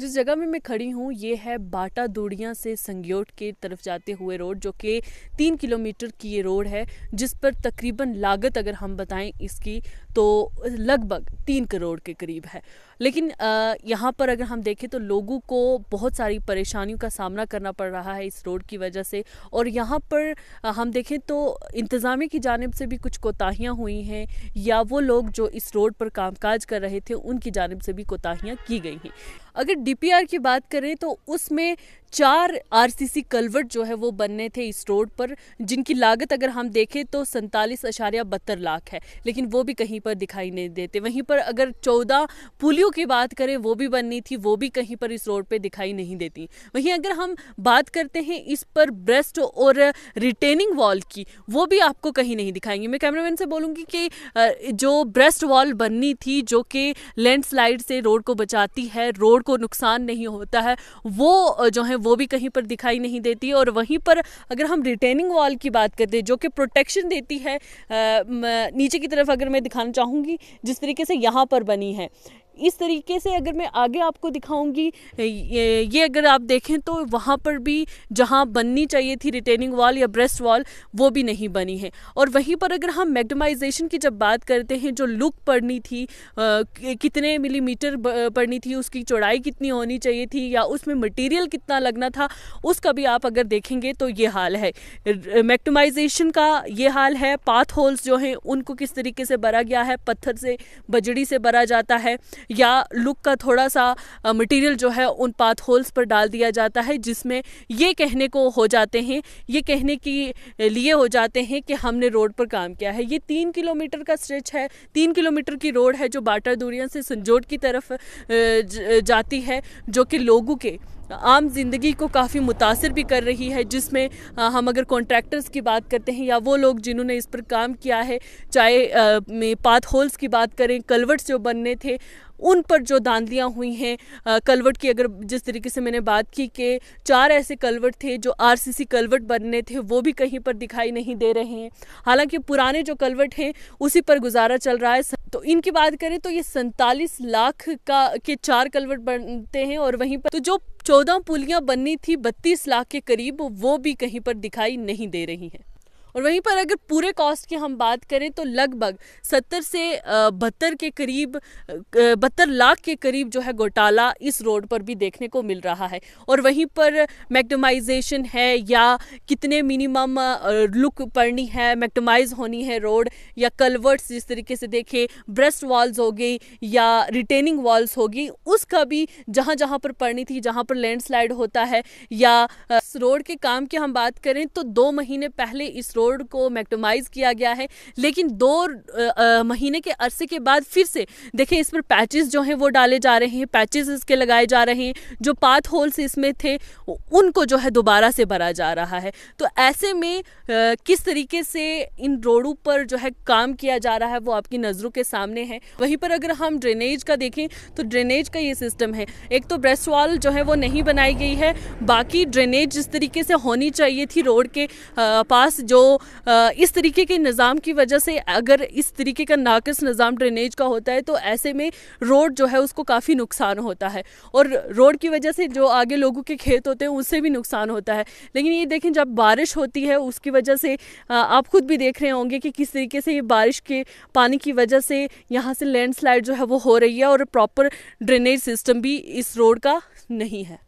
जिस जगह में मैं खड़ी हूँ ये है बाटा दूड़िया से संगयोट के तरफ जाते हुए रोड जो कि तीन किलोमीटर की ये रोड है जिस पर तकरीबन लागत अगर हम बताएं इसकी तो लगभग तीन करोड़ के करीब है लेकिन यहाँ पर अगर हम देखें तो लोगों को बहुत सारी परेशानियों का सामना करना पड़ रहा है इस रोड की वजह से और यहाँ पर हम देखें तो इंतज़ामिया की जानब से भी कुछ कोताहियाँ हुई हैं या वो लोग जो इस रोड पर कामकाज कर रहे थे उनकी जानब से भी कोताहियाँ की गई हैं अगर डीपीआर की बात करें तो उसमें चार आरसीसी कलवर्ट जो है वो बनने थे इस रोड पर जिनकी लागत अगर हम देखें तो सैंतालीस अशारिया बहत्तर लाख है लेकिन वो भी कहीं पर दिखाई नहीं देते वहीं पर अगर चौदह पुलियों की बात करें वो भी बननी थी वो भी कहीं पर इस रोड पर दिखाई नहीं देती वहीं अगर हम बात करते हैं इस पर ब्रेस्ट और रिटेनिंग वॉल की वो भी आपको कहीं नहीं दिखाएंगे मैं कैमरामैन से बोलूँगी कि जो ब्रेस्ट वॉल बननी थी जो कि लैंडस्लाइड से रोड को बचाती है रोड को नुकसान नहीं होता है वो जो है वो भी कहीं पर दिखाई नहीं देती और वहीं पर अगर हम रिटेनिंग वॉल की बात करते हैं जो कि प्रोटेक्शन देती है नीचे की तरफ अगर मैं दिखाना चाहूँगी जिस तरीके से यहाँ पर बनी है इस तरीके से अगर मैं आगे आपको दिखाऊंगी ये, ये अगर आप देखें तो वहाँ पर भी जहाँ बननी चाहिए थी रिटेनिंग वॉल या ब्रेस्ट वॉल वो भी नहीं बनी है और वहीं पर अगर हम मैगडमाइजेशन की जब बात करते हैं जो लुक पड़नी थी कितने मिलीमीटर पड़नी थी उसकी चौड़ाई कितनी होनी चाहिए थी या उसमें मटीरियल कितना लगना था उसका भी आप अगर देखेंगे तो ये हाल है मैक्टमाइजेशन का ये हाल है पाथ होल्स जो हैं उनको किस तरीके से भरा गया है पत्थर से बजड़ी से भरा जाता है या लुक का थोड़ा सा मटेरियल जो है उन पाथ होल्स पर डाल दिया जाता है जिसमें ये कहने को हो जाते हैं ये कहने के लिए हो जाते हैं कि हमने रोड पर काम किया है ये तीन किलोमीटर का स्ट्रेच है तीन किलोमीटर की रोड है जो बाटा दूरिया से संजोट की तरफ जाती है जो कि लोगों के आम जिंदगी को काफ़ी मुतासर भी कर रही है जिसमें हम अगर कॉन्ट्रैक्टर्स की बात करते हैं या वो लोग जिन्होंने इस पर काम किया है चाहे पाथ होल्स की बात करें कलवर्ट्स जो बनने थे उन पर जो दांदियाँ हुई हैं कलवट की अगर जिस तरीके से मैंने बात की कि चार ऐसे कलवट थे जो आरसीसी कलवट बनने थे वो भी कहीं पर दिखाई नहीं दे रहे हैं हालांकि पुराने जो कलवट हैं उसी पर गुजारा चल रहा है तो इनकी बात करें तो ये सैंतालीस लाख का के चार कलवट बनते हैं और वहीं पर तो जो चौदह पुलियां बननी थी बत्तीस लाख के करीब वो भी कहीं पर दिखाई नहीं दे रही हैं और वहीं पर अगर पूरे कॉस्ट की हम बात करें तो लगभग सत्तर से बहत्तर के करीब बहत्तर लाख के करीब जो है घोटाला इस रोड पर भी देखने को मिल रहा है और वहीं पर मैक्टमाइजेशन है या कितने मिनिमम लुक पड़नी है मैक्टमाइज होनी है रोड या कलवर्ट्स जिस तरीके से देखे ब्रेस्ट वॉल्स हो गई या रिटेनिंग वॉल्स होगी उसका भी जहाँ जहाँ पर पड़नी थी जहाँ पर लैंडस्लाइड होता है या रोड के काम की हम बात करें तो दो महीने पहले इस रोड रोड को मैक्टोमाइज किया गया है लेकिन दो महीने के अरसे के बाद फिर से देखें इस पर पैचेस जो हैं वो डाले जा रहे हैं पैचेस इसके लगाए जा रहे हैं जो पाथ होल्स इसमें थे उनको जो है दोबारा से भरा जा रहा है तो ऐसे में किस तरीके से इन रोडों पर जो है काम किया जा रहा है वो आपकी नज़रों के सामने है वहीं पर अगर हम ड्रेनेज का देखें तो ड्रेनेज का ये सिस्टम है एक तो ब्रेस्ट वॉल जो है वो नहीं बनाई गई है बाकी ड्रेनेज जिस तरीके से होनी चाहिए थी रोड के पास जो इस तरीके के निज़ाम की वजह से अगर इस तरीके का नाकस निज़ाम ड्रेनेज का होता है तो ऐसे में रोड जो है उसको काफ़ी नुकसान होता है और रोड की वजह से जो आगे लोगों के खेत होते हैं उससे भी नुकसान होता है लेकिन ये देखें जब बारिश होती है उसकी वजह से आप खुद भी देख रहे होंगे कि किस तरीके से ये बारिश के पानी की वजह से यहाँ से लैंडस्लाइड जो है वो हो रही है और प्रॉपर ड्रेनेज सिस्टम भी इस रोड का नहीं है